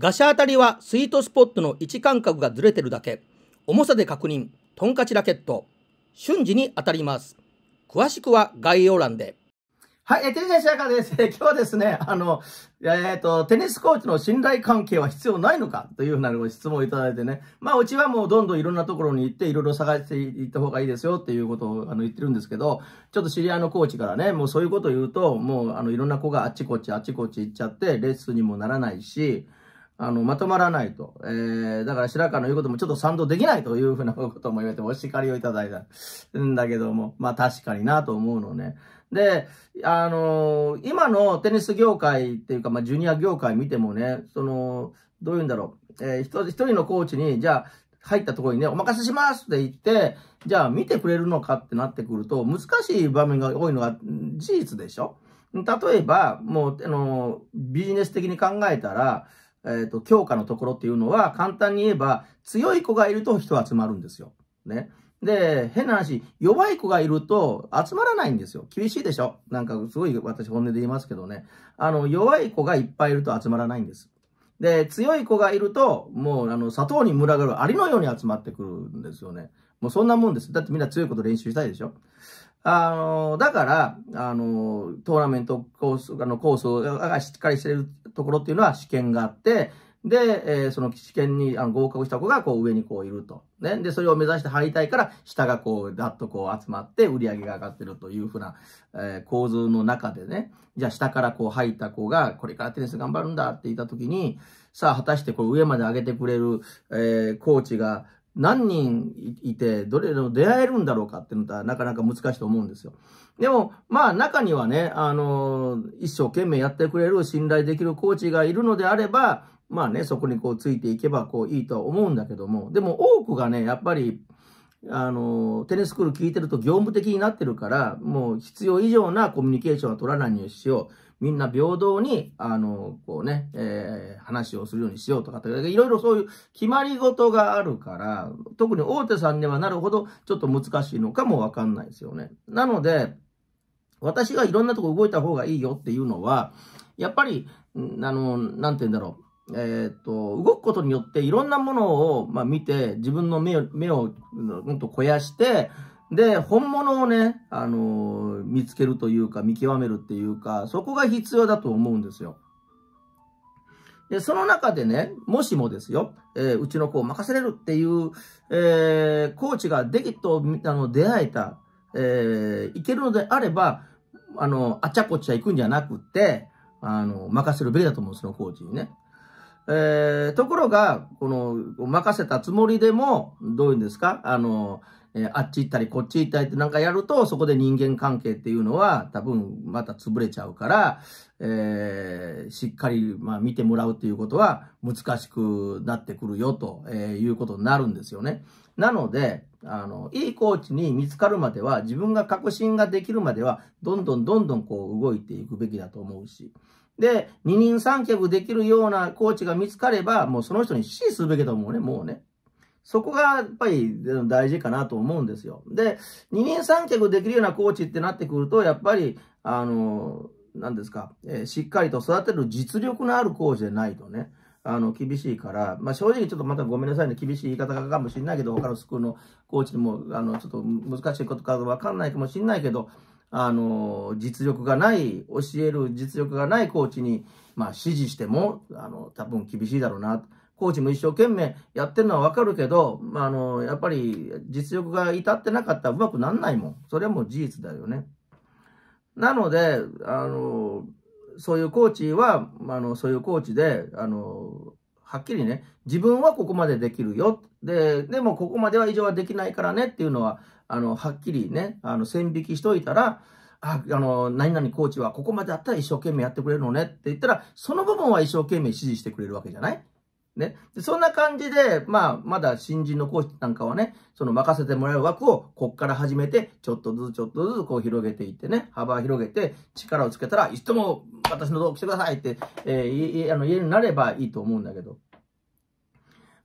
ガシャ当たりはスイートスポットの位置間隔がずれてるだけ。重さで確認。トンカチラケット。瞬時に当たります。詳しくは概要欄で。はい、えテニスカです。今日はですね、あの、えっ、ー、と、テニスコーチの信頼関係は必要ないのかというふうなご質問をいただいてね。まあ、うちはもうどんどんいろんなところに行って、いろいろ探していった方がいいですよっていうことをあの言ってるんですけど、ちょっと知り合いのコーチからね、もうそういうことを言うと、もうあの、いろんな子があっちこっちあっちこっち行っちゃって、レッスンにもならないし、あの、まとまらないと。えー、だから白川の言うこともちょっと賛同できないというふうなことも言われてお叱りをいただいたんだけども、まあ確かになと思うのね。で、あのー、今のテニス業界っていうか、まあジュニア業界見てもね、その、どういうんだろう。えー、一人のコーチに、じゃあ、入ったところにね、お任せしますって言って、じゃあ見てくれるのかってなってくると、難しい場面が多いのが事実でしょ例えば、もう、あの、ビジネス的に考えたら、えっ、ー、と、強化のところっていうのは、簡単に言えば、強い子がいると人集まるんですよ。ね。で、変な話、弱い子がいると集まらないんですよ。厳しいでしょなんかすごい私本音で言いますけどね。あの、弱い子がいっぱいいると集まらないんです。で、強い子がいると、もう、あの、砂糖に群がるアリのように集まってくるんですよね。もうそんなもんです。だってみんな強いこと練習したいでしょあの、だから、あの、トーナメントコース、あの、コースがしっかりしてるところっていうのは試験があって、で、えー、その試験にあの合格した子がこう上にこういると。ね。で、それを目指して入りたいから、下がこう、だっとこう集まって売り上げが上がってるというふうな、えー、構図の中でね。じゃあ下からこう入った子が、これからテニス頑張るんだって言った時に、さあ果たしてこう上まで上げてくれる、えー、コーチが、何人いて、どれの出会えるんだろうかっていうのはなかなか難しいと思うんですよ。でも、まあ中にはね、あの、一生懸命やってくれる信頼できるコーチがいるのであれば、まあね、そこにこうついていけばこういいとは思うんだけども、でも多くがね、やっぱり、あの、テニススクール聞いてると業務的になってるから、もう必要以上なコミュニケーションは取らないようにしよう。みんな平等に、あの、こうね、えー、話をするようにしようとかって、いろいろそういう決まり事があるから、特に大手さんではなるほど、ちょっと難しいのかもわかんないですよね。なので、私がいろんなとこ動いた方がいいよっていうのは、やっぱり、あの、なんて言うんだろう。えーと、と動くことによっていろんなものを、まあ、見て自分の目を目を、うん、と肥やしてで、本物をね、あのー、見つけるというか、見極めるっていうか、そこが必要だと思うんですよ。で、その中でね、もしもですよ、えー、うちの子を任せれるっていう、えー、コーチができと、あの、出会えた、えー、いけるのであれば、あの、あちゃこちゃ行くんじゃなくて、あの、任せるべきだと思うんですよ、コーチにね。えー、ところが、この、任せたつもりでも、どういうんですかあの、えー、あっち行ったりこっち行ったりってなんかやると、そこで人間関係っていうのは多分また潰れちゃうから、えー、しっかり、まあ、見てもらうっていうことは難しくなってくるよと、えいうことになるんですよね。なので、あの、いいコーチに見つかるまでは、自分が確信ができるまでは、どんどんどんどんこう動いていくべきだと思うし。で、二人三脚できるようなコーチが見つかれば、もうその人に指示するべきだと思うね、もうね。そこがやっぱり大事かなと思うんですよ。で、二人三脚できるようなコーチってなってくると、やっぱり、あの、何ですか、えー、しっかりと育てる実力のあるコーチでないとね、あの、厳しいから、まあ、正直ちょっとまたごめんなさいね、厳しい言い方かもしれないけど、他のスクールのコーチでも、あの、ちょっと難しいことかわかんないかもしれないけど、あの、実力がない、教える実力がないコーチに、まあ、指示しても、あの、多分厳しいだろうな、コーチも一生懸命やってるのはわかるけど、まあ、あの、やっぱり実力が至ってなかったらうまくなんないもん。それはもう事実だよね。なので、あの、そういうコーチは、あの、そういうコーチで、あの、はっきりね、自分はここまでできるよ。で、でもここまでは以上はできないからねっていうのは、あの、はっきりね、あの、線引きしといたら、あ、あの、何々コーチはここまでだったら一生懸命やってくれるのねって言ったら、その部分は一生懸命指示してくれるわけじゃないね。でそんな感じで、まあ、まだ新人の講師なんかはね、その任せてもらう枠を、こっから始めて、ちょっとずつちょっとずつこう広げていってね、幅を広げて、力をつけたら、いつでも私の動画来てくださいって、えー、あの言えるようになればいいと思うんだけど。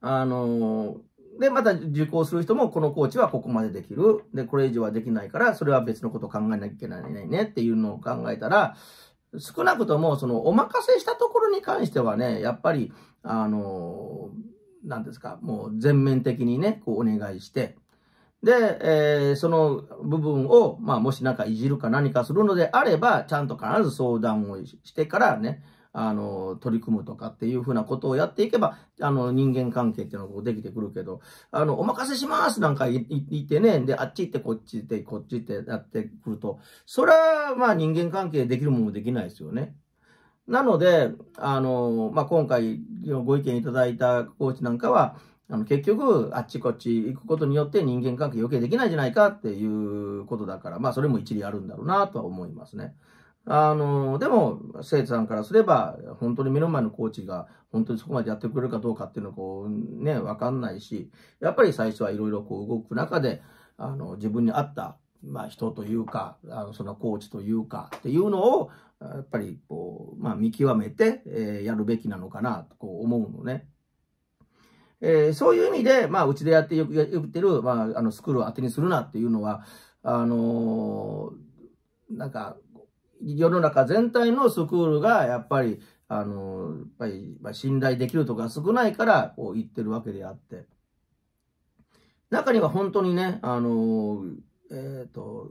あのーで、また受講する人も、このコーチはここまでできる。で、これ以上はできないから、それは別のことを考えなきゃいけないねっていうのを考えたら、少なくとも、その、お任せしたところに関してはね、やっぱり、あの、なんですか、もう全面的にね、こうお願いして、で、えー、その部分を、まあ、もしなんかいじるか何かするのであれば、ちゃんと必ず相談をしてからね、あの、取り組むとかっていうふうなことをやっていけば、あの、人間関係っていうのができてくるけど、あの、お任せしますなんか言ってね、で、あっち行ってこっち行ってこっち行ってやってくると、それは、まあ人間関係できるもんもできないですよね。なので、あの、まあ、今回ご意見いただいたコーチなんかは、あの、結局、あっちこっち行くことによって人間関係余計できないじゃないかっていうことだから、まあ、それも一理あるんだろうなとは思いますね。あの、でも、生徒さんからすれば、本当に目の前のコーチが、本当にそこまでやってくれるかどうかっていうのは、こう、ね、わかんないし、やっぱり最初はいろいろこう動く中で、あの、自分に合った、まあ、人というか、あのそのコーチというか、っていうのを、やっぱり、こう、まあ、見極めて、えー、やるべきなのかな、とこう思うのね。えー、そういう意味で、まあ、うちでやってよく言ってる、まあ、あの、スクールを当てにするなっていうのは、あのー、なんか、世の中全体のスクールがやっぱり、あの、やっぱり、ま信頼できるとか少ないから、こう言ってるわけであって。中には本当にね、あの、えっ、ー、と、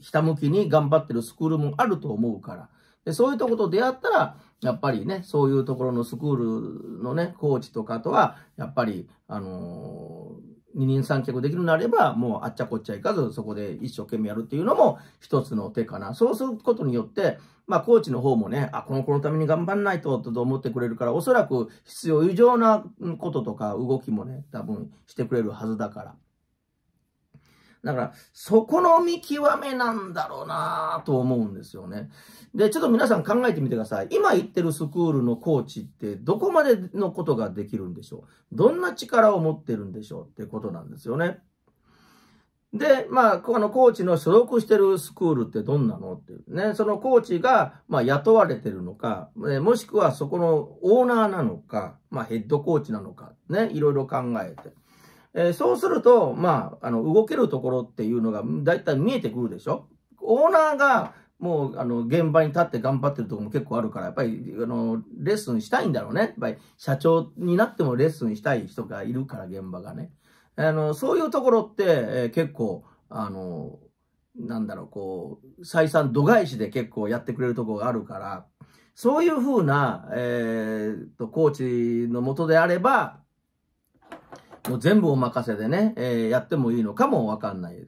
ひたむきに頑張ってるスクールもあると思うから。でそういうとこと出会ったら、やっぱりね、そういうところのスクールのね、コーチとかとは、やっぱり、あのー二人三脚できるなれば、もうあっちゃこっちゃいかず、そこで一生懸命やるっていうのも一つの手かな。そうすることによって、まあ、コーチの方もね、あ、この子のために頑張んないと、と思ってくれるから、おそらく必要以上なこととか動きもね、多分してくれるはずだから。だから、そこの見極めなんだろうなと思うんですよね。で、ちょっと皆さん考えてみてください。今行ってるスクールのコーチってどこまでのことができるんでしょうどんな力を持ってるんでしょうってことなんですよね。で、まあ、このコーチの所属してるスクールってどんなのっていうね、そのコーチが、まあ、雇われてるのか、もしくはそこのオーナーなのか、まあ、ヘッドコーチなのか、ね、いろいろ考えて。えー、そうすると、まあ、あの、動けるところっていうのが、だいたい見えてくるでしょオーナーが、もう、あの、現場に立って頑張ってるとこも結構あるから、やっぱり、あの、レッスンしたいんだろうね。やっぱり、社長になってもレッスンしたい人がいるから、現場がね。あの、そういうところって、えー、結構、あの、なんだろう、こう、採算度外視で結構やってくれるとこがあるから、そういうふうな、えー、と、コーチのもとであれば、もう全部お任せでね、えー、やってもいいのかもわかんない。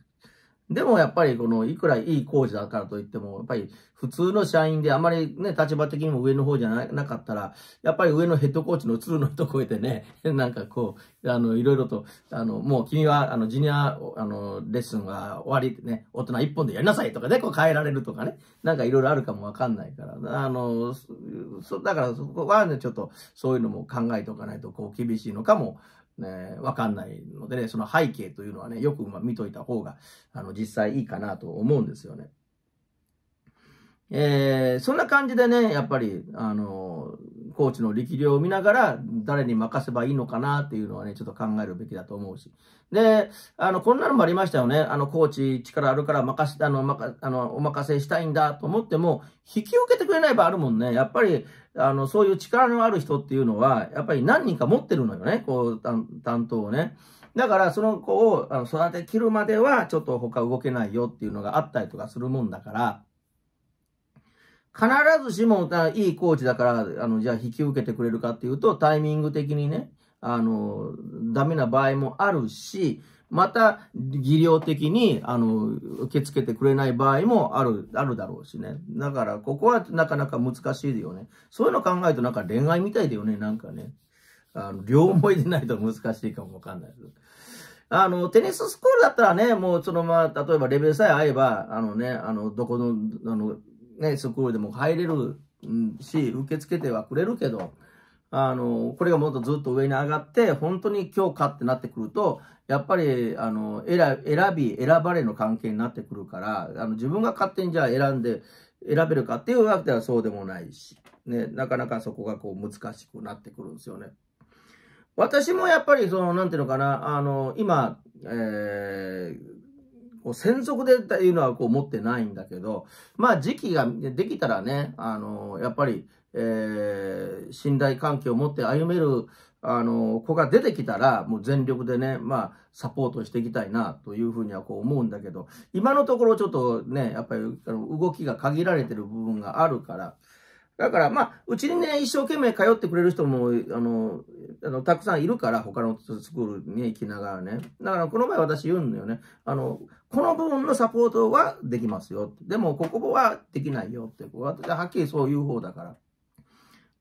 でもやっぱりこの、いくらいい工事だからといっても、やっぱり普通の社員であまりね、立場的にも上の方じゃなかったら、やっぱり上のヘッドコーチの鶴の人超えてね、なんかこう、あの、いろいろと、あの、もう君は、あの、ジニア、あの、レッスンは終わりってね、大人一本でやりなさいとかね、こう変えられるとかね、なんかいろいろあるかもわかんないから、あの、そ、だからそこはね、ちょっとそういうのも考えておかないと、こう厳しいのかもね、わかんないのでね、その背景というのはね、よく見といた方が、あの、実際いいかなと思うんですよね。えー、そんな感じでね、やっぱり、あのー、コーチの力量を見ながら、誰に任せばいいのかなっていうのはね、ちょっと考えるべきだと思うし。で、あの、こんなのもありましたよね。あの、コーチ力あるから任せ、あの、まか、あの、お任せしたいんだと思っても、引き受けてくれない場合あるもんね。やっぱり、あの、そういう力のある人っていうのは、やっぱり何人か持ってるのよね。こう、担当をね。だから、その子を育てきるまでは、ちょっと他動けないよっていうのがあったりとかするもんだから、必ずしも、いいコーチだから、あの、じゃあ引き受けてくれるかっていうと、タイミング的にね、あの、ダメな場合もあるし、また、技量的に、あの、受け付けてくれない場合もある、あるだろうしね。だから、ここはなかなか難しいよね。そういうの考えると、なんか恋愛みたいだよね、なんかね。あの、両思いでないと難しいかもわかんないです。あの、テニススクールだったらね、もうそのまあ、例えばレベルさえ合えば、あのね、あの、どこの、あの、ね、スクールでも入れるし、受け付けてはくれるけど、あの、これがもっとずっと上に上がって、本当に今日かってなってくると、やっぱり、あの、選び、選ばれの関係になってくるから、あの、自分が勝手にじゃあ選んで、選べるかっていうわけではそうでもないし、ね、なかなかそこがこう難しくなってくるんですよね。私もやっぱり、その、なんていうのかな、あの、今、えー、こう専属でっていうのはこう持ってないんだけど、まあ時期ができたらね、あのやっぱり、えー、信頼関係を持って歩める、あの子が出てきたら、もう全力でね、まあ、サポートしていきたいな、というふうにはこう思うんだけど、今のところちょっとね、やっぱり動きが限られてる部分があるから、だから、まあ、うちにね、一生懸命通ってくれる人も、あの、あのたくさんいるから、他のスクールに行きながらね。だから、この前私言うんだよね。あの、この部分のサポートはできますよ。でも、ここはできないよって、私ははっきりそういう方だから。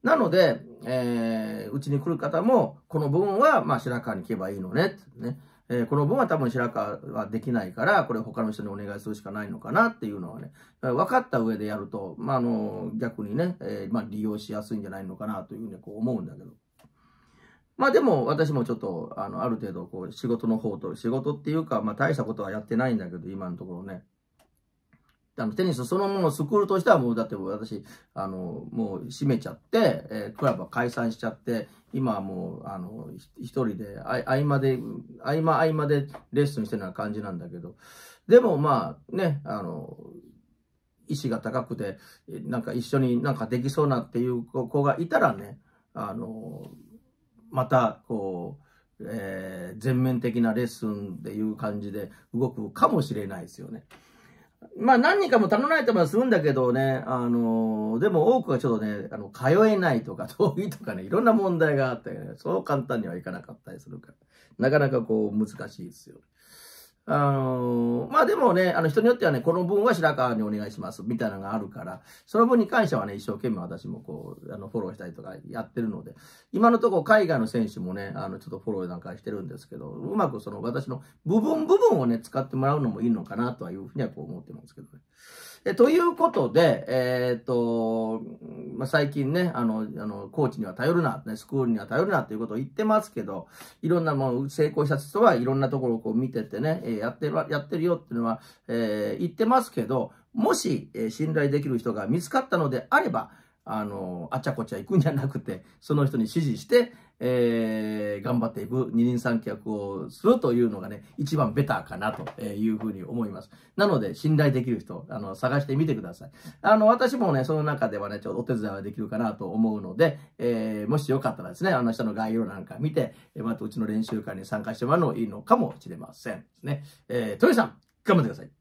なので、えー、うちに来る方も、この部分は、まあ、白川に行けばいいのね、ね。えー、この分は多分白川はできないから、これ他の人にお願いするしかないのかなっていうのはね、分かった上でやると、まあ、あの、逆にね、えー、まあ、利用しやすいんじゃないのかなというふうにこう思うんだけど。まあでも私もちょっと、あの、ある程度こう仕事の方と、仕事っていうか、まあ大したことはやってないんだけど、今のところね。あの、テニスそのものをスクールとしてはもう、だって私、あの、もう閉めちゃって、えー、クラブは解散しちゃって、今はもう、あの、一人で、合間で、合間合間でレッスンしてるような感じなんだけど、でもまあ、ね、あの、意志が高くて、なんか一緒になんかできそうなっていう子がいたらね、あの、また、こう、えー、全面的なレッスンっていう感じで動くかもしれないですよね。まあ何人かも頼まれてもするんだけどね、あのー、でも多くはちょっとね、あの、通えないとか、遠いとかね、いろんな問題があって、ね、そう簡単にはいかなかったりするから、なかなかこう難しいですよ。あのー、まあでもね、あの人によってはね、この分は白川にお願いします、みたいなのがあるから、その分に関してはね、一生懸命私もこう、あの、フォローしたりとかやってるので、今のところ海外の選手もね、あの、ちょっとフォローなんかしてるんですけど、うまくその私の部分部分をね、使ってもらうのもいいのかなとはいうふうにはこう思ってますけどね。えということで、えー、っと、まあ、最近ね、あの、あの、コーチには頼るな、ね、スクールには頼るなということを言ってますけど、いろんなもう成功した人はいろんなところをこう見ててね、えやってる、やってるよっていうのは、えー、言ってますけど、もし、え信頼できる人が見つかったのであれば、あの、あちゃこちゃ行くんじゃなくて、その人に指示して、えー、頑張っていく二輪三脚をするというのがね、一番ベターかなというふうに思います。なので、信頼できる人、あの、探してみてください。あの、私もね、その中ではね、ちょっとお手伝いはできるかなと思うので、えー、もしよかったらですね、あの、下の概要なんか見て、またうちの練習会に参加してもらうのいいのかもしれません。ね。えー、トさん、頑張ってください。